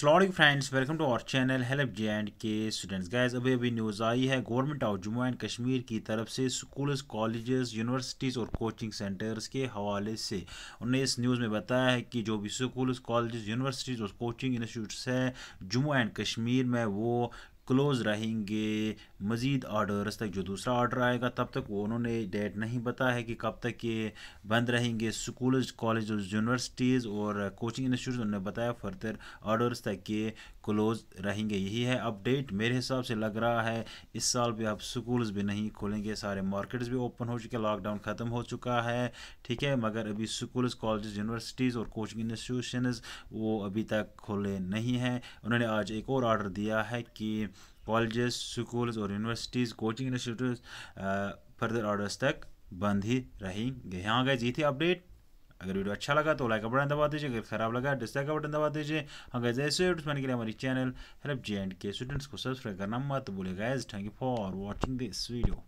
Aslam friends welcome to our channel help J and K students guys अभी अभी news आई है government of Jammu and Kashmir की तरफ से स्कूल्स कॉलेजेस यूनिवर्सिटीज़ और कोचिंग सेंटर्स के हवाले से उन्होंने इस न्यूज़ में बताया है कि जो भी स्कूल्स कॉलेजेस यूनिवर्सिटीज़ और कोचिंग इंस्टीट्यूट्स हैं जम्मू एंड कश्मीर में वो क्लोज़ रहेंगे मज़ीद ऑर्डर्स तक जो दूसरा ऑर्डर आएगा तब तक वो उन्होंने डेट नहीं बताया है कि कब तक ये बंद रहेंगे स्कूल कॉलेज यूनिवर्सिटीज़ और कोचिंग इंस्टीट्यूट उन्होंने बताया फर्दर ऑर्डर्स तक ये क्लोज़ रहेंगे यही है अपडेट मेरे हिसाब से लग रहा है इस साल भी अब स्कूल्स भी नहीं खोलेंगे सारे मार्केट्स भी ओपन हो चुके लॉकडाउन ख़त्म हो चुका है ठीक है मगर अभी स्कूल्स कॉलेज यूनिवर्सिटीज़ और कोचिंग इंस्टीट्यूशन वो अभी तक खोले नहीं हैं उन्होंने आज एक और ऑर्डर दिया है कि कॉलेजेस स्कूल्स और universities coaching institute further orders तक बंद ही रहेंगे हाँ गए जी थी अपडेट अगर वीडियो अच्छा लगा तो लाइक का बटन दबा दीजिए अगर खराब लगा डिसलाइक का बटन दबा दीजिए हाँ गैस ऐसे बनने के लिए हमारी channel help J and K students को सब्सक्राइब करना मत बोले guys thank you for watching this video